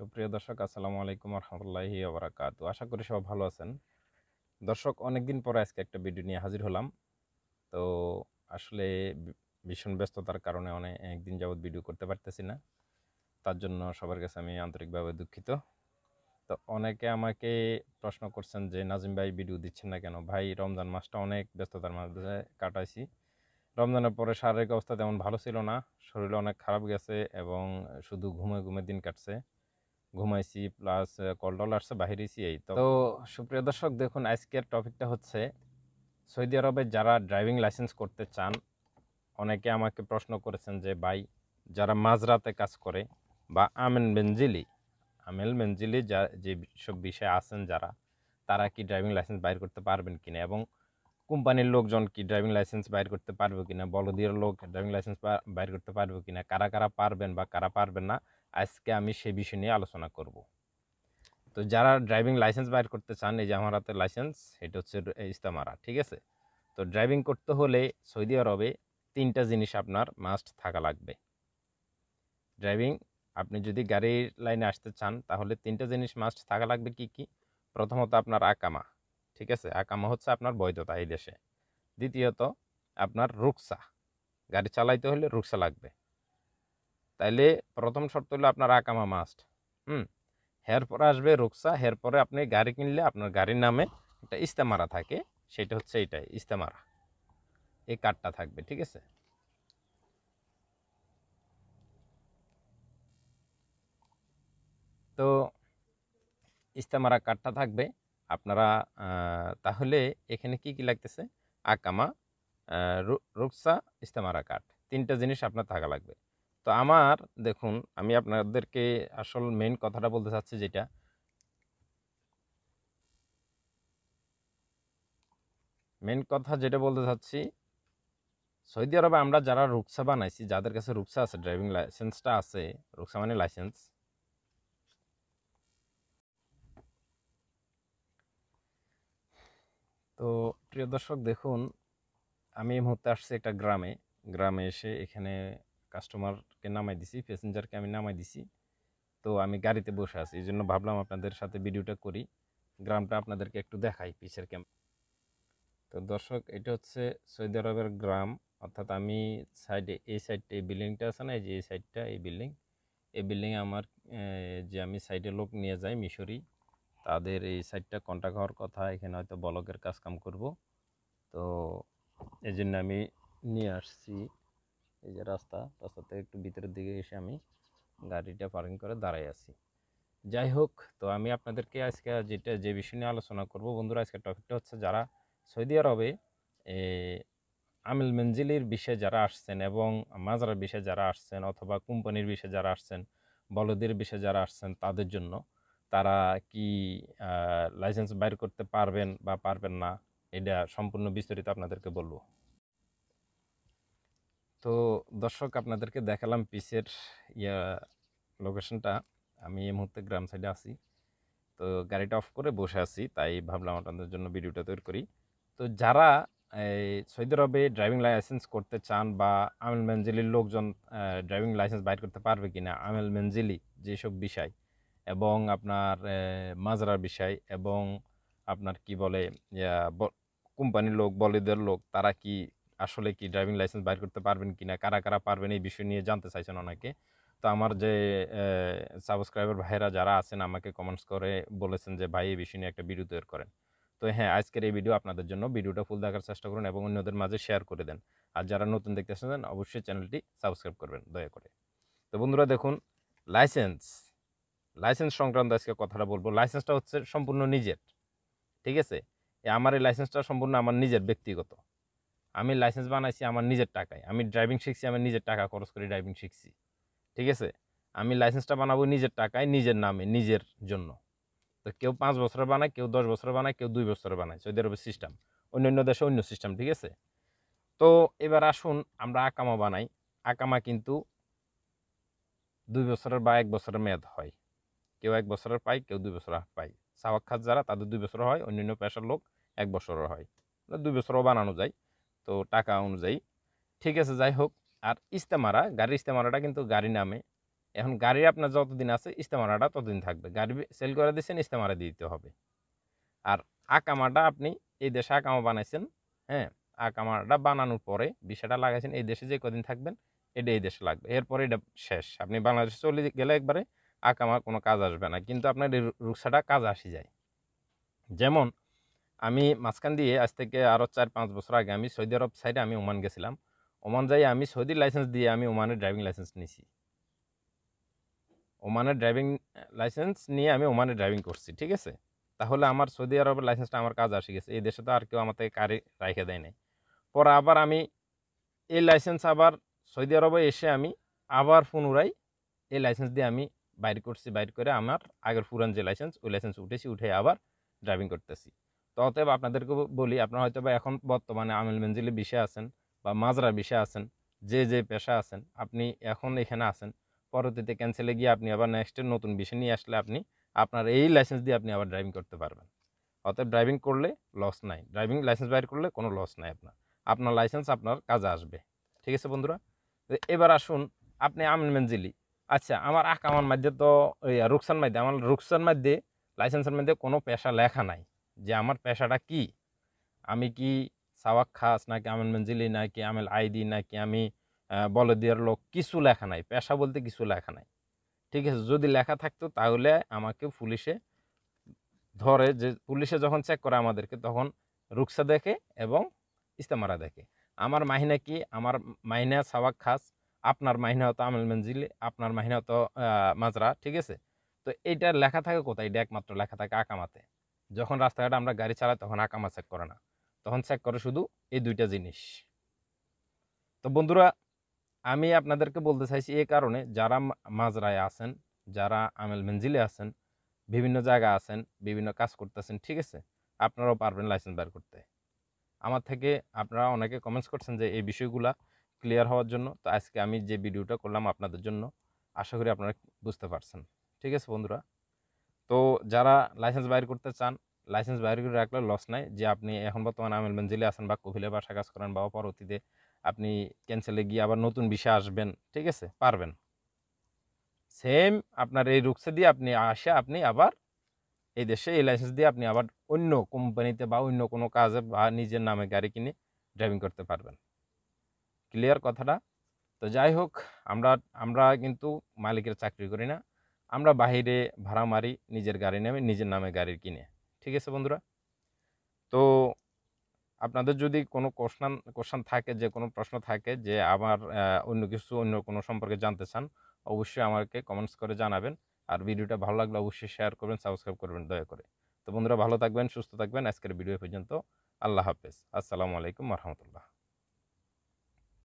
সুপ্রিয় দর্শক আসসালামু আলাইকুম রহমতুল্লাহি আবরাকাত আশা করি সব ভালো আছেন দর্শক অনেক দিন পরে আজকে একটা ভিডিও নিয়ে হাজির হলাম তো আসলে ভীষণ ব্যস্ততার কারণে অনেক একদিন যাবৎ ভিডিও করতে পারতেছি না তার জন্য সবার কাছে আমি আন্তরিকভাবে দুঃখিত তো অনেকে আমাকে প্রশ্ন করছেন যে নাজিম ভাই ভিডিও দিচ্ছেন না কেন ভাই রমজান মাসটা অনেক ব্যস্ততার মাঝে কাটাইছি রমজানের পরে শারীরিক অবস্থা তেমন ভালো ছিল না শরীর অনেক খারাপ গেছে এবং শুধু ঘুমে ঘুমে দিন কাটছে ঘুমাইছি প্লাস কলডল আসছে বাহিরেছি এই তো সুপ্রিয় দর্শক দেখুন আজকের টপিকটা হচ্ছে সৌদি আরবে যারা ড্রাইভিং লাইসেন্স করতে চান অনেকে আমাকে প্রশ্ন করেছেন যে ভাই যারা মাঝরাতে কাজ করে বা আমেন বেঞ্জিলি আমেল মেনজিলি যা যে সব বিষয়ে আছেন যারা তারা কি ড্রাইভিং লাইসেন্স বাইর করতে পারবেন কিনা এবং কোম্পানির লোকজন কি ড্রাইভিং লাইসেন্স বাইর করতে পারবে কিনা বলদিয়ার লোক ড্রাইভিং লাইসেন্স বাইর করতে পারবে কিনা কারা কারা পারবেন বা কারা পারবেন না আজকে আমি সে বিষয় নিয়ে আলোচনা করব তো যারা ড্রাইভিং লাইসেন্স বাইর করতে চান এই যে আমার হাতে লাইসেন্স এটা হচ্ছে ইস্তামারা ঠিক আছে তো ড্রাইভিং করতে হলে সৌদি আরবে তিনটা জিনিস আপনার মাস্ট থাকা লাগবে ড্রাইভিং আপনি যদি গাড়ির লাইনে আসতে চান তাহলে তিনটা জিনিস মাস্ট থাকা লাগবে কি কি প্রথমত আপনার আকামা ঠিক আছে আকামা হচ্ছে আপনার বৈধতা এই দেশে দ্বিতীয়ত আপনার রুকসা গাড়ি চালাইতে হলে রুকসা লাগবে তাইলে প্রথম শর্ত হলো আপনার আকামা মাস্ট হুম পরে আসবে রুকসা পরে আপনি গাড়ি কিনলে আপনার গাড়ির নামে একটা ইস্তেমারা থাকে সেটা হচ্ছে এটাই ইস্তেমারা এই কার্ডটা থাকবে ঠিক আছে তো ইস্তেমারা কার্ডটা থাকবে আপনারা তাহলে এখানে কি কি লাগতেছে আকামা রুকসা ইস্তেমারা কার্ড তিনটা জিনিস আপনার থাকা লাগবে তো আমার দেখুন আমি আপনাদেরকে আসল মেন কথাটা বলতে চাচ্ছি যেটা মেন কথা যেটা বলতে চাচ্ছি সৌদি আরবে আমরা যারা রুকসা বানাইছি যাদের কাছে রুকসা আছে ড্রাইভিং লাইসেন্সটা আছে রুকসা মানে লাইসেন্স তো প্রিয় দর্শক দেখুন আমি এই মুহূর্তে আসছি একটা গ্রামে গ্রামে এসে এখানে কাস্টমারকে নামাই দিছি প্যাসেঞ্জারকে আমি নামাই দিছি তো আমি গাড়িতে বসে আছি এই জন্য ভাবলাম আপনাদের সাথে ভিডিওটা করি গ্রামটা আপনাদেরকে একটু দেখাই পিসের ক্যাম্প তো দর্শক এটা হচ্ছে সৌদি আরবের গ্রাম অর্থাৎ আমি সাইডে এই সাইডটা এই বিল্ডিংটা আছে না এই যে এই সাইডটা এই বিল্ডিং এই বিল্ডিংয়ে আমার যে আমি সাইডে লোক নিয়ে যাই মিশরি তাদের এই সাইডটা কন্ট্যাক্ট হওয়ার কথা এখানে হয়তো বলকের কাজ কাম করব তো এই জন্য আমি নিয়ে আসছি এই যে রাস্তা রাস্তা থেকে একটু ভিতরের দিকে এসে আমি গাড়িটা পার্কিং করে দাঁড়াই আছি যাই হোক তো আমি আপনাদেরকে আজকে যেটা যে বিষয় নিয়ে আলোচনা করব বন্ধুরা আজকে টপিকটা হচ্ছে যারা সৌদি আরবে আমিল মেঞ্জিলির বিষয়ে যারা আসছেন এবং মাজরার বিষয়ে যারা আসছেন অথবা কোম্পানির বিষয়ে যারা আসছেন বলদের বিষয়ে যারা আসছেন তাদের জন্য তারা কি লাইসেন্স বাইর করতে পারবেন বা পারবেন না এটা সম্পূর্ণ বিস্তারিত আপনাদেরকে বলবো তো দর্শক আপনাদেরকে দেখালাম পিসের ইয়া লোকেশনটা আমি এই মুহূর্তে গ্রাম সাইডে আছি তো গাড়িটা অফ করে বসে আছি তাই ভাবলাম আপনাদের জন্য ভিডিওটা তৈরি করি তো যারা এই সৌদি আরবে ড্রাইভিং লাইসেন্স করতে চান বা আমেল মেনজিলির লোকজন ড্রাইভিং লাইসেন্স বাইর করতে পারবে কি না আমেল মেনজিলি যেসব বিষয় এবং আপনার মাজরার বিষয় এবং আপনার কি বলে কোম্পানির লোক বলিদের লোক তারা কি আসলে কি ড্রাইভিং লাইসেন্স বাইর করতে পারবেন কি না কারা কারা পারবেন এই বিষয় নিয়ে জানতে চাইছেন অনেকে তো আমার যে সাবস্ক্রাইবার ভাইরা যারা আছেন আমাকে কমেন্টস করে বলেছেন যে ভাই এই বিষয় নিয়ে একটা ভিডিও তৈরি করেন তো হ্যাঁ আজকের এই ভিডিও আপনাদের জন্য ভিডিওটা ফুল দেখার চেষ্টা করুন এবং অন্যদের মাঝে শেয়ার করে দেন আর যারা নতুন দেখতে আসেন অবশ্যই চ্যানেলটি সাবস্ক্রাইব করবেন দয়া করে তো বন্ধুরা দেখুন লাইসেন্স লাইসেন্স সংক্রান্ত আজকে কথাটা বলবো লাইসেন্সটা হচ্ছে সম্পূর্ণ নিজের ঠিক আছে আমার এই লাইসেন্সটা সম্পূর্ণ আমার নিজের ব্যক্তিগত আমি লাইসেন্স বানাইছি আমার নিজের টাকায় আমি ড্রাইভিং শিখছি আমি নিজের টাকা খরচ করে ড্রাইভিং শিখছি ঠিক আছে আমি লাইসেন্সটা বানাবো নিজের টাকায় নিজের নামে নিজের জন্য তো কেউ পাঁচ বছর বানায় কেউ দশ বছর বানায় কেউ দুই বছর বানায় সৌদি আরবের সিস্টেম অন্য অন্য দেশে অন্য সিস্টেম ঠিক আছে তো এবার আসুন আমরা আকামা বানাই আকামা কিন্তু দুই বছরের বা এক বছরের মেয়াদ হয় কেউ এক বছরের পায় কেউ দুই বছর পায় সাওয়াক খাত যারা তাদের দুই বছর হয় অন্যান্য পেশার লোক এক বছরের হয় দুই বছরও বানানো যায় তো টাকা অনুযায়ী ঠিক আছে যাই হোক আর ইস্তেমারা গাড়ির ইস্তেমারাটা কিন্তু গাড়ি নামে এখন গাড়ি আপনার যতদিন আছে ইস্তেমারাটা ততদিন থাকবে গাড়ি সেল করে দিচ্ছেন ইস্তেমারা দিতে হবে আর আকামাটা আপনি এই দেশে আকামা বানাইছেন হ্যাঁ আকামাটা বানানোর পরে বিষয়টা লাগাইছেন এই দেশে যে কদিন থাকবেন এটা এই দেশে লাগবে এরপরে এটা শেষ আপনি বাংলাদেশে চলে গেলে একবারে আকামার কোনো কাজ আসবে না কিন্তু আপনার এই রুকসাটা কাজ আসি যায় যেমন আমি মাঝখান দিয়ে আজ থেকে আরও চার পাঁচ বছর আগে আমি সৌদি আরব সাইডে আমি ওমান গেছিলাম ওমান যাই আমি সৌদির লাইসেন্স দিয়ে আমি ওমানের ড্রাইভিং লাইসেন্স নিয়েছি ওমানের ড্রাইভিং লাইসেন্স নিয়ে আমি ওমানে ড্রাইভিং করছি ঠিক আছে তাহলে আমার সৌদি আরবের লাইসেন্সটা আমার কাজ আসে গেছে এই দেশে তো আর কেউ আমাকে কারে রাইখে দেয় নাই পরে আবার আমি এই লাইসেন্স আবার সৌদি আরবে এসে আমি আবার পুনরায় এই লাইসেন্স দিয়ে আমি বাইর করছি বাইর করে আমার আগের পুরান যে লাইসেন্স ওই লাইসেন্স উঠেছি উঠে আবার ড্রাইভিং করতেছি তো অতএব আপনাদেরকে বলি আপনারা হয়তো বা এখন বর্তমানে আমিল মেঞ্জিলি বিষে আছেন বা মাজরা বিষে আছেন যে যে পেশা আছেন আপনি এখন এখানে আছেন পরবর্তীতে ক্যান্সেলে গিয়ে আপনি আবার নেক্সটের নতুন বিষয় নিয়ে আসলে আপনি আপনার এই লাইসেন্স দিয়ে আপনি আবার ড্রাইভিং করতে পারবেন অতএব ড্রাইভিং করলে লস নাই ড্রাইভিং লাইসেন্স বাইর করলে কোনো লস নাই আপনার আপনার লাইসেন্স আপনার কাজে আসবে ঠিক আছে বন্ধুরা এবার আসুন আপনি আমিন মেঞ্জিলি আচ্ছা আমার আকামার মধ্যে তো রুকসান মাধ্যমে আমার রুকসান মাধ্যমে লাইসেন্সের মধ্যে কোনো পেশা লেখা নাই যে আমার পেশাটা কি আমি কি সাওয়াক খাস নাকি আমেল মঞ্জিলি নাকি আমেল আইদি নাকি আমি বলদিয়ার লোক কিছু লেখা নাই পেশা বলতে কিছু লেখা নাই ঠিক আছে যদি লেখা থাকতো তাহলে আমাকে পুলিশে ধরে যে পুলিশে যখন চেক করে আমাদেরকে তখন রুকসা দেখে এবং ইস্তেমারা দেখে আমার মাহিনা কি আমার মাহিনা সাওয়াক খাস আপনার মাহিনা হতো আমেল মঞ্জিলি আপনার মাহিনা হতো মাজরা ঠিক আছে তো এইটা লেখা থাকে কোথায় এটা একমাত্র লেখা থাকে আকামাতে যখন রাস্তাঘাটে আমরা গাড়ি চালাই তখন আকামা চেক করে না তখন চেক করে শুধু এই দুইটা জিনিস তো বন্ধুরা আমি আপনাদেরকে বলতে চাইছি এই কারণে যারা মাজরায় আছেন যারা আমেল মেঞ্জিলে আছেন বিভিন্ন জায়গা আছেন বিভিন্ন কাজ করতেছেন ঠিক আছে আপনারাও পারবেন লাইসেন্স বের করতে আমার থেকে আপনারা অনেকে কমেন্টস করছেন যে এই বিষয়গুলা ক্লিয়ার হওয়ার জন্য তো আজকে আমি যে ভিডিওটা করলাম আপনাদের জন্য আশা করি আপনারা বুঝতে পারছেন ঠিক আছে বন্ধুরা তো যারা লাইসেন্স বাইর করতে চান লাইসেন্স বাইর করে রাখলে লস নাই যে আপনি এখন বর্তমানে আমেল বেঞ্জিলে আছেন বা কোভিলে বাসা কাজ করেন বা পরবর্তীতে আপনি ক্যান্সেলে গিয়ে আবার নতুন বিষয় আসবেন ঠিক আছে পারবেন সেম আপনার এই রুক্সে দিয়ে আপনি আসে আপনি আবার এই দেশে এই লাইসেন্স দিয়ে আপনি আবার অন্য কোম্পানিতে বা অন্য কোনো কাজে বা নিজের নামে গাড়ি কিনে ড্রাইভিং করতে পারবেন ক্লিয়ার কথাটা তো যাই হোক আমরা আমরা কিন্তু মালিকের চাকরি করি না আমরা বাহিরে ভাড়া মারি নিজের গাড়ি নামে নিজের নামে গাড়ির কিনে ঠিক আছে বন্ধুরা তো আপনাদের যদি কোনো কোশ্চান কোশ্চান থাকে যে কোনো প্রশ্ন থাকে যে আমার অন্য কিছু অন্য কোনো সম্পর্কে জানতে চান অবশ্যই আমাকে কমেন্টস করে জানাবেন আর ভিডিওটা ভালো লাগলে অবশ্যই শেয়ার করবেন সাবস্ক্রাইব করবেন দয়া করে তো বন্ধুরা ভালো থাকবেন সুস্থ থাকবেন আজকের ভিডিও পর্যন্ত আল্লাহ হাফেজ আসসালামু আলাইকুম রহমতুল্লাহ